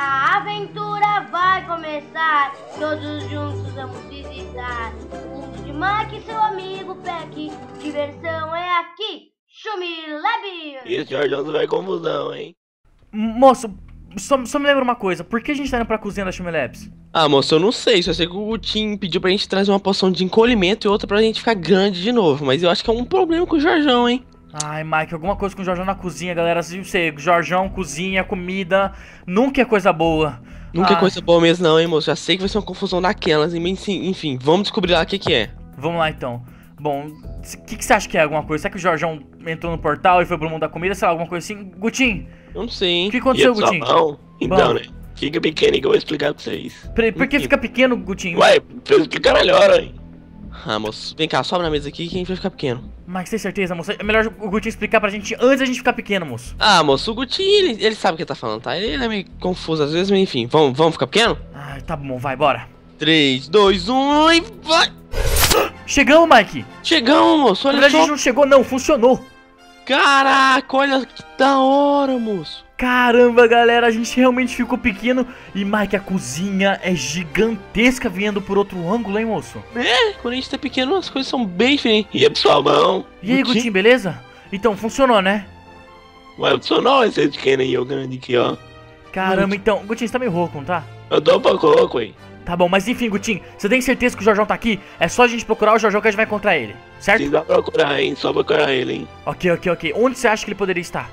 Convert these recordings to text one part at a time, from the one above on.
A aventura vai começar, todos juntos vamos visitar. O mundo de Mac e seu amigo Peck, diversão é aqui, Shumilab! Esse Jorge vai confusão, hein? Moço, só, só, me lembra uma coisa, por que a gente tá indo pra cozinha da Shumilabs? Ah, moço, eu não sei, só sei que o Tim pediu pra gente trazer uma poção de encolhimento e outra pra gente ficar grande de novo, mas eu acho que é um problema com o Jorjão, hein? Ai, Mike, alguma coisa com o Jorjão na cozinha, galera. Não sei, Jorjão, cozinha, comida, nunca é coisa boa. Nunca é ah. é coisa boa mesmo, não, hein, moço? Já sei que vai ser uma confusão naquelas, enfim, vamos descobrir lá o que, que é. Vamos lá então. Bom, o que, que você acha que é alguma coisa? Será que o Jorjão entrou no portal e foi pro mundo da comida? Sei lá, alguma coisa assim? Gutim? Eu não sei, hein? O que aconteceu, Gutim? Não. Então, Bom. né? Fica pequeno que eu vou explicar pra vocês. Por, por que fica pequeno, Gutinho? Ué, pra eu explicar melhor, hein? Ah, moço, vem cá, sobe na mesa aqui que a gente vai ficar pequeno. Mas tem certeza, moço? É melhor o Gutinho explicar pra gente antes da gente ficar pequeno, moço. Ah, moço, o Gutinho, ele, ele sabe o que tá falando, tá? Ele, é meio confuso às vezes, mas enfim, vamos, vamos ficar pequeno? Ah, tá bom, vai, bora. 3, 2, 1 e vai! Chegamos, Mike! Chegamos, moço, olha Na verdade, só. a gente não chegou não, funcionou. Caraca, olha que da hora, moço. Caramba, galera, a gente realmente ficou pequeno. E, Mike, a cozinha é gigantesca vindo por outro ângulo, hein, moço? É, quando a gente tá pequeno, as coisas são bem diferentes. E é sua mão. E aí, Gutinho, beleza? Então, funcionou, né? Mas funcionou esse é pequeno aí, o grande aqui, ó. Caramba, então... Gutinho, você tá meio rouco, não tá? Eu tô um pouco rouco, hein. Tá bom, mas enfim, Gutinho, você tem certeza que o Jorjão tá aqui? É só a gente procurar o Jorjão que a gente vai encontrar ele, certo? Sim, vai procurar, hein? Só procurar ele, hein? Ok, ok, ok. Onde você acha que ele poderia estar?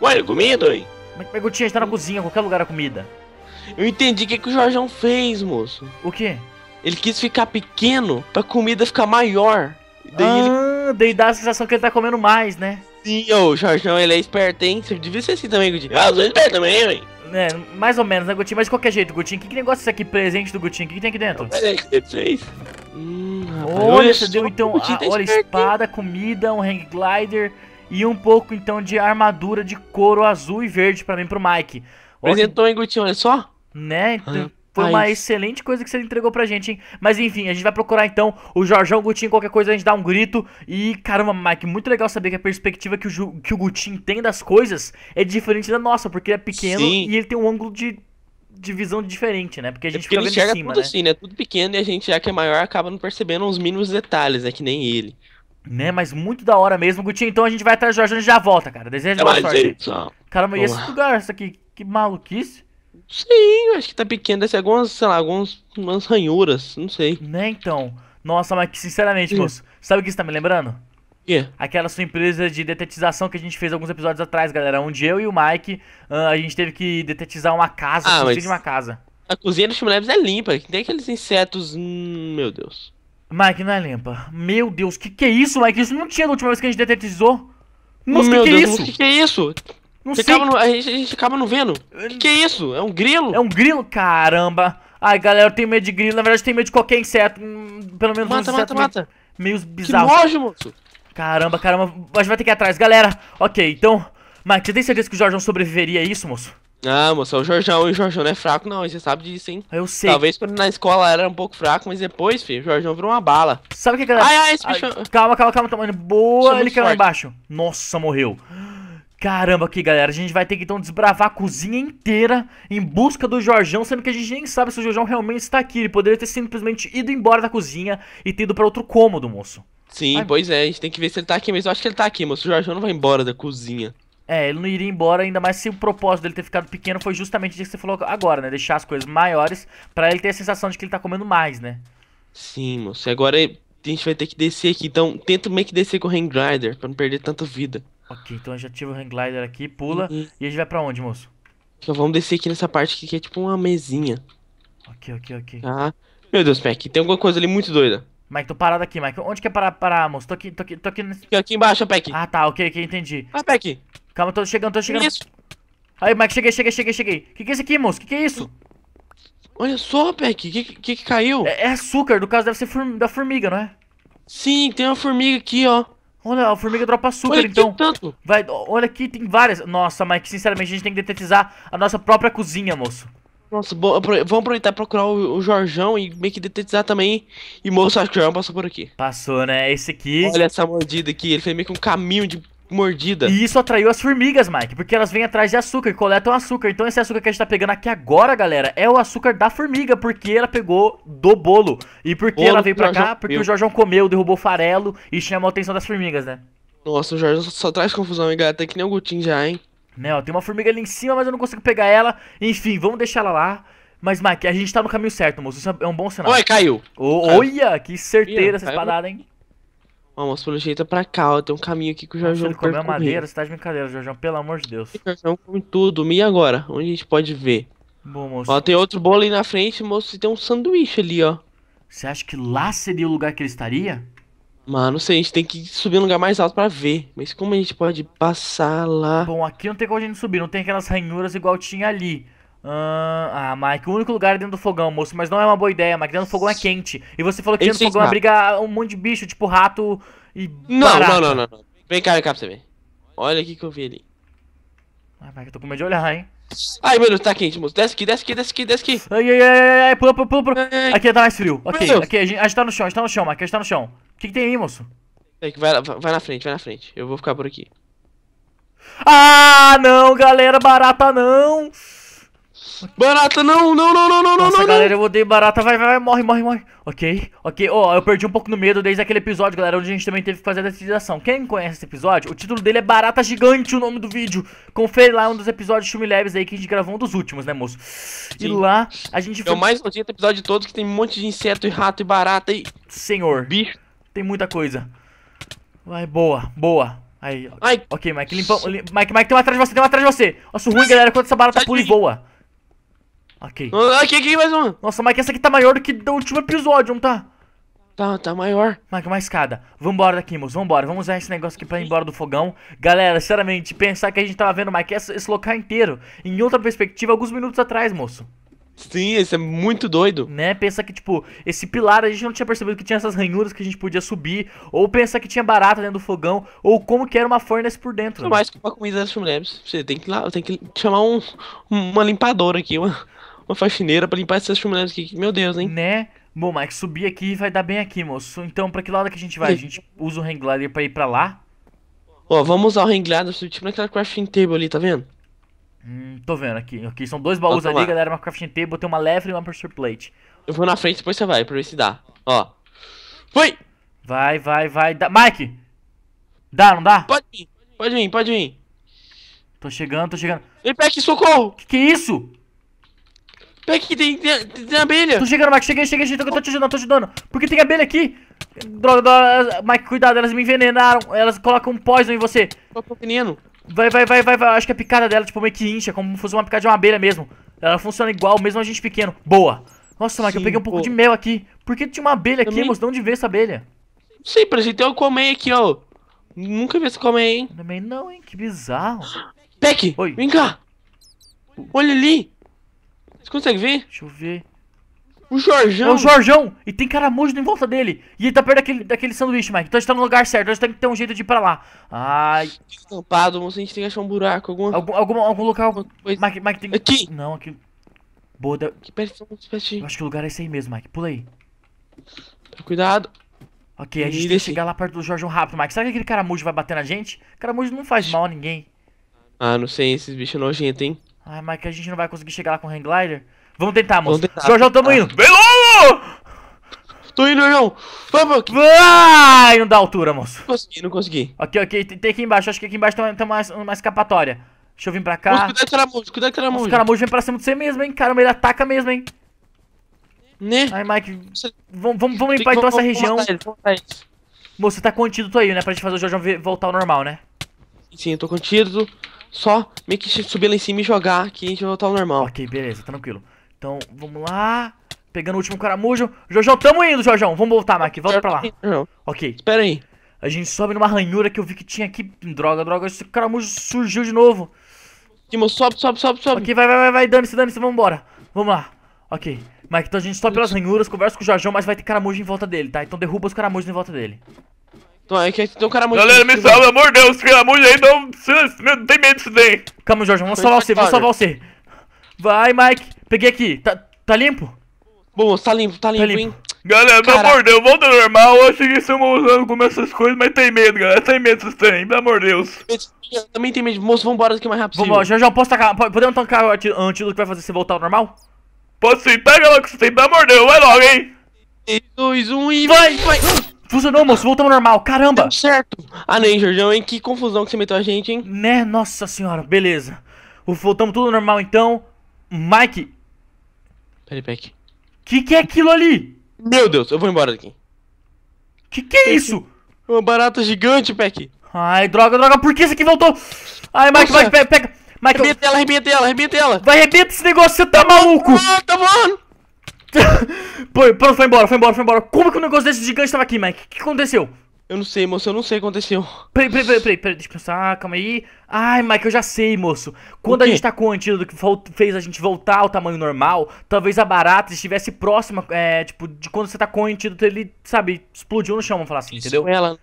Ué, é comida, hein? Mas, mas Gutinho, a gente tá na cozinha, qualquer lugar a é comida. Eu entendi o que, que o Jorjão fez, moço. O quê? Ele quis ficar pequeno pra comida ficar maior. Daí ah, ele... daí dá a sensação que ele tá comendo mais, né? Sim, ô, o Jorjão, ele é esperto, hein? Você devia ser assim também, Gutinho. Ah, eu sou esperto também, hein? É, mais ou menos, né, Gutinho? Mas de qualquer jeito, Gutinho, que, que negócio é esse aqui, presente do Gutinho? O que, que tem aqui dentro? Hum, olha, você deu então, a, tá olha, espada, comida, um hang glider e um pouco então de armadura de couro azul e verde pra mim pro Mike. Olha, Apresentou, hein, Gutinho, olha só. Né? Então, foi Aí. uma excelente coisa que você entregou pra gente, hein? Mas enfim, a gente vai procurar então o Jorjão Gutinho, qualquer coisa a gente dá um grito. E caramba, Mike, muito legal saber que a perspectiva que o, que o Gutinho tem das coisas é diferente da nossa, porque ele é pequeno Sim. e ele tem um ângulo de de visão diferente, né? Porque a é gente é porque fica vendo de cima, tudo né? assim, né? Tudo pequeno e a gente, já que é maior, acaba não percebendo os mínimos detalhes, né? Que nem ele. Né, mas muito da hora mesmo, Gutinho. Então a gente vai atrás do Jorge e já volta, cara. Desejo é boa sorte. Caramba, e esse lugar, isso aqui, que maluquice. Sim, acho que tá pequeno, deve ser algumas, sei lá, algumas umas ranhuras, não sei. Né, então. Nossa, mas sinceramente, Sim. Hum. moço, sabe o que você tá me lembrando? Yeah. Aquela sua empresa de detetização que a gente fez alguns episódios atrás, galera. Onde eu e o Mike, ah, a gente teve que detetizar uma casa, ah, mas... de uma casa. A cozinha do Chimleves é limpa, tem aqueles insetos. Hum, meu Deus. Mike, não é limpa. Meu Deus, que que é isso, Mike? Isso não tinha da última vez que a gente detetizou. Nossa, meu que, que é Deus, é isso? que que é isso? Não Você sei. Acaba, a, gente, a gente acaba não vendo. Que que é isso? É um grilo? É um grilo? Caramba. Ai, galera, eu tenho medo de grilo. Na verdade, eu tenho medo de qualquer inseto. Hum, pelo menos mata, um mata, mata. mata. meio bizarro. Que nojo, moço. Caramba, caramba. A gente vai ter que ir atrás. Galera, ok, então... Mike, você tem certeza que o Jorjão sobreviveria a isso, moço? Ah, moço, é o Jorjão, o Jorjão não é fraco não, você sabe disso, hein? Eu sei. Talvez quando na escola era um pouco fraco, mas depois, filho, o Jorjão virou uma bala. Sabe o que, galera? Ai, ai, esse bicho... Ai, é- calma, calma, calma, tamanho tá Boa, ele caiu lá embaixo. Nossa, morreu. Caramba, aqui galera, a gente vai ter que então desbravar a cozinha inteira em busca do Jorjão, sendo que a gente nem sabe se o Jorjão realmente está aqui. Ele poderia ter simplesmente ido embora da cozinha e ter ido para outro cômodo, moço. Sim, Ai, pois é, a gente tem que ver se ele tá aqui mesmo. Eu acho que ele tá aqui, moço. O Jorjão não vai embora da cozinha. É, ele não iria embora, ainda mais se o propósito dele ter ficado pequeno foi justamente o que você falou agora, né? Deixar as coisas maiores para ele ter a sensação de que ele tá comendo mais, né? Sim, moço. Agora a gente vai ter que descer aqui, então tenta meio que descer com o Hang Glider pra não perder tanta vida. Ok, então eu já tive o hang glider aqui, pula. Uhum. E a gente vai pra onde, moço? Então vamos descer aqui nessa parte aqui, que é tipo uma mesinha. Ok, ok, ok. Ah, meu Deus, Mac, tem alguma coisa ali muito doida. Mike, tô parado aqui, Mike. Onde que é parar, parar moço? Tô aqui, tô aqui, tô aqui. Nesse... Aqui embaixo, Peck. Ah, tá, ok, ok, entendi. Ah, Peck. Calma, tô chegando, tô chegando. Isso. Aí, Mike, cheguei, cheguei, cheguei, cheguei. Que que é isso aqui, moço? Que que é isso? Olha só, Peck, que, que que caiu? É, é açúcar, no caso deve ser da formiga, não é? Sim, tem uma formiga aqui, ó. Olha, a formiga dropa açúcar, olha então. Tanto. Vai, olha aqui, tem várias. Nossa, mas sinceramente a gente tem que detetizar a nossa própria cozinha, moço. Nossa, bom, vamos aproveitar procurar o, o Jorjão e meio que detetizar também. E moço, acho que o Jorjão passou por aqui. Passou, né? Esse aqui. Olha essa mordida aqui, ele fez meio que um caminho de mordida. E isso atraiu as formigas, Mike, porque elas vêm atrás de açúcar, e coletam açúcar. Então esse açúcar que a gente tá pegando aqui agora, galera, é o açúcar da formiga, porque ela pegou do bolo. E por que ela veio pra cá? Porque meu. o Jorjão comeu, derrubou farelo e chamou a atenção das formigas, né? Nossa, o Jorjão só, traz confusão, hein, galera? Tem que nem o Gutinho já, hein? Não, né, tem uma formiga ali em cima, mas eu não consigo pegar ela. Enfim, vamos deixar ela lá. Mas, Mike, a gente tá no caminho certo, moço. Isso é um bom sinal. Oi, caiu. O, caiu. Olha, que certeira essa espadada, hein? Ó, pelo jeito é pra cá, ó. Tem um caminho aqui que o Jorjão comeu percorrer. madeira, você tá de brincadeira, Jorjão, pelo amor de Deus. Jorjão come tudo. E agora? Onde a gente pode ver? Bom, moço. Ó, tem outro bolo ali na frente, moço, e tem um sanduíche ali, ó. Você acha que lá seria o lugar que ele estaria? Mano, não sei, a gente tem que subir um lugar mais alto pra ver. Mas como a gente pode passar lá? Bom, aqui não tem como a gente subir, não tem aquelas ranhuras igual tinha ali. Ah, ah, Mike, o único lugar é dentro do fogão, moço, mas não é uma boa ideia, Mike. Dentro do fogão é quente. E você falou que dentro do fogão é briga um monte de bicho, tipo rato e. Não, não, não, não, Vem cá, vem cá pra você ver. Olha o que eu vi ali. Ah, Mike, eu tô com medo de olhar, hein. Ai, mano, tá quente, moço. Desce aqui, desce aqui, desce aqui, desce aqui. Ai, ai, ai, ai, ai. pula, pula, pula. Aqui tá mais frio. Ok, aqui, a gente, a gente tá no chão, a gente tá no chão, Mike, a gente tá no chão. O que, que tem aí, moço? Vai, vai na frente, vai na frente. Eu vou ficar por aqui. Ah, não, galera, barata não. Barata, não, não, não, não, não, Nossa, não, não. galera, eu odeio barata. Vai, vai, vai, morre, morre, morre. Ok, ok. Ó, oh, eu perdi um pouco no medo desde aquele episódio, galera, onde a gente também teve que fazer a decidação. Quem conhece esse episódio, o título dele é Barata Gigante, o nome do vídeo. Confere lá um dos episódios Chume Leves aí que a gente gravou, um dos últimos, né, moço? Sim. E lá, a gente... É foi... o mais nojento episódio de todos, que tem um monte de inseto e rato e barata e... Senhor. Bicho. Tem muita coisa. Vai, boa, boa. Aí, Ai. ok, Mike, limpa Mike, Mike, tem uma atrás de você, tem uma atrás de você. Nossa, ruim, galera, quando essa barata pula e voa. Ok. Ah, aqui, aqui, mais uma. Nossa, Mike, essa aqui tá maior do que do último episódio, não tá? Tá, tá maior. Mike, uma escada. Vambora daqui, moço. Vambora. Vamos usar esse negócio aqui pra ir embora do fogão. Galera, sinceramente, pensar que a gente tava vendo, Mike, esse local inteiro em outra perspectiva alguns minutos atrás, moço. Sim, isso é muito doido. Né? Pensa que, tipo, esse pilar a gente não tinha percebido que tinha essas ranhuras que a gente podia subir. Ou pensar que tinha barata dentro do fogão. Ou como que era uma fornalha por dentro. Né? mais que uma comida das mulheres. Você tem que lá, tem que chamar um, uma limpadora aqui, uma uma faxineira para limpar essas chaminés aqui. Meu Deus, hein? Né? Bom, Mike, subir aqui vai dar bem aqui, moço. Então, pra que lado que a gente vai? A gente usa o hang glider pra ir pra lá? Ó, vamos usar o hang glider, subir tipo, tipo naquela crafting table ali, tá vendo? Hum, tô vendo aqui. Ok, são dois baús tá, tá ali, galera. Uma crafting table, tem uma lever e uma pressure plate. Eu vou na frente, depois você vai, pra ver se dá. Ó. Foi! Vai, vai, vai. Dá. Mike! Dá, não dá? Pode vir, pode vir, pode vir. Tô chegando, tô chegando. Vem pra socorro! Que que é isso? Pega aqui, tem, tem, tem abelha. Tô chegando, Mike. Cheguei, cheguei, cheguei. eu tô te ajudando, tô te ajudando. Porque tem abelha aqui. Droga, droga, Mike, cuidado. Elas me envenenaram. Elas colocam um poison em você. Eu tô veneno. Vai, vai, vai, vai, vai. Acho que a picada dela, tipo, meio que incha, como se fosse uma picada de uma abelha mesmo. Ela funciona igual, mesmo a gente pequeno. Boa. Nossa, Mike, Sim, eu peguei um pouco de mel aqui. Por que tinha uma abelha Também... aqui, moço? De onde veio essa abelha? Não sei, parece tem uma colmeia aqui, ó. Nunca vi essa colmeia, hein? Também não, hein? Que bizarro. Peck! Vem cá! Olha ali! Você consegue ver? Deixa eu ver. O Jorjão! É o Jorjão! E tem caramujo em volta dele! E ele tá perto daquele, daquele sanduíche, Mike. Então a gente tá no lugar certo, a gente tem que ter um jeito de ir pra lá. Ai. Estampado, moço, a gente tem que achar um buraco, alguma. Algum, algum, algum local. Mike, Mike tem Aqui! Não, aqui. Boa, deu... Aqui pertinho, pertinho. Eu acho que o lugar é esse aí mesmo, Mike. Pula aí. Tá, cuidado. Ok, a gente tem que chegar lá perto do Jorjão rápido, Mike. Será que aquele caramujo vai bater na gente? Caramujo não faz mal a ninguém. Ah, não sei, esses bichos nojentos, hein? Ai, mas que a gente não vai conseguir chegar lá com o hang glider. Vamos tentar, moço. Vamos tentar. tamo indo. Vem logo! Tô indo, João. Vamos aqui. Vai! Não dá altura, moço. Consegui, não consegui. Ok, ok. Tem aqui embaixo. Acho que aqui embaixo tem tá uma, uma escapatória. Deixa eu vir pra cá. cuidado com o caramujo, cuidado com o caramujo. Os caramujos vem pra cima de você mesmo, hein. Caramba, ele ataca mesmo, hein. Né? Ai, Mike. Vamos, vamos, vamos limpar então essa região. Moço, você tá contido tu aí, né? Pra gente fazer o João voltar ao normal, né? Sim, eu tô contido só meio que subir lá em cima e jogar que a gente voltar ao normal. Ok, beleza, tranquilo. Então, vamos lá. Pegando o último caramujo. Jojão, tamo indo, Jojão. Vamos voltar, Mac. Volta pra lá. Não. Ok. Espera aí. A gente sobe numa ranhura que eu vi que tinha aqui. Droga, droga. Esse caramujo surgiu de novo. Timo, sobe, sobe, sobe, sobe. Ok, vai, vai, vai, vai. Dane-se, dane-se. Vambora. Vamos lá. Ok. Mike, então a gente sobe pelas ranhuras, conversa com o Jorjão, mas vai ter caramujo em volta dele, tá? Então derruba os caramujos em volta dele. Então, é que tem um cara muito. Galera, me salva, amor de Deus, pelo amor de Deus, não, não tem medo disso daí. Calma, Jorge, vamos salvar você, vamos salvar você. Vai, Mike, peguei aqui. Tá, tá limpo? Bom, tá limpo, tá, tá limpo, tá limpo. hein? Galera, pelo amor de Deus, volta normal. Eu achei que estamos usando como essas coisas, mas tem medo, galera. Tem medo vocês têm, pelo amor de Deus. Eu também tem medo, moço, vambora daqui mais rápido. Vambora, já posso tacar. Podemos tacar o antídoto que vai fazer você voltar ao normal? Posso sim, pega logo que você tem, pelo amor de Deus, vai logo, hein? 3, 2, 1 e vai, vai! Funcionou, moço, voltamos ao normal, caramba! Deu certo! Ah, nem, Jorgão, hein? Que confusão que você meteu a gente, hein? Né? Nossa senhora, beleza. Voltamos tudo normal então. Mike! Peraí, Peck. Que que é aquilo ali? Meu Deus, eu vou embora daqui. Que que é isso? Uma barata gigante, Peck. Ai, droga, droga, por que isso aqui voltou? Ai, Mike, Mike, vai, pega. Mike, arrebenta ela, arrebenta ela, arrebenta ela. Vai, arrebenta esse negócio, você tá maluco! Ah, tá bom! Pô, pronto, foi embora, foi embora, foi embora. Como que o um negócio desse gigante tava aqui, Mike? O que aconteceu? Eu não sei, moço, eu não sei o que aconteceu. Peraí, peraí, peraí, peraí, peraí deixa eu pensar, calma aí. Ai, Mike, eu já sei, moço. Quando a gente tacou tá o antídoto que fez a gente voltar ao tamanho normal, talvez a barata estivesse próxima, é, tipo, de quando você tacou tá o antídoto, ele, sabe, explodiu no chão, vamos falar assim, Isso. entendeu? Ela... Né?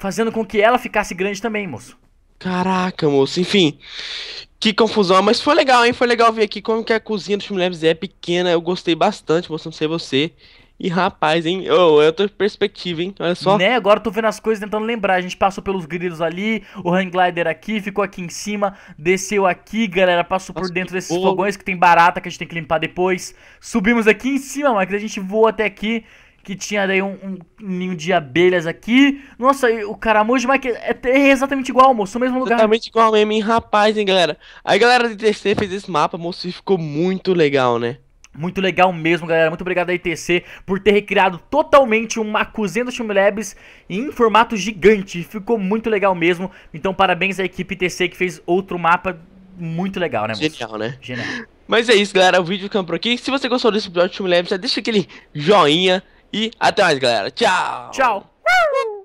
Fazendo com que ela ficasse grande também, moço. Caraca, moço, enfim. Que confusão, mas foi legal, hein? Foi legal ver aqui como que a cozinha do Time Labs é pequena. Eu gostei bastante, mostrando ser você. E rapaz, hein? Oh, tô é outra perspectiva, hein? Olha só. Né? Agora tô vendo as coisas tentando lembrar. A gente passou pelos grilos ali, o hang glider aqui, ficou aqui em cima, desceu aqui, galera. Passou Nossa, por dentro desses fogões que tem barata que a gente tem que limpar depois. Subimos aqui em cima, mas a gente voou até aqui que tinha daí um, um, ninho de abelhas aqui. Nossa, o caramujo, mas é, é exatamente igual, moço, no mesmo lugar. Exatamente igual mesmo, hein, rapaz, hein, galera. Aí, galera do ITC fez esse mapa, moço, e ficou muito legal, né? Muito legal mesmo, galera. Muito obrigado a ITC por ter recriado totalmente uma cozinha do Steam Labs em formato gigante. Ficou muito legal mesmo. Então, parabéns à equipe ITC que fez outro mapa muito legal, né, moço? Genial, né? Genial. Mas é isso, galera. O vídeo ficando por aqui. Se você gostou desse episódio do Steam Labs, já deixa aquele joinha. E até mais, galera. Tchau. Tchau.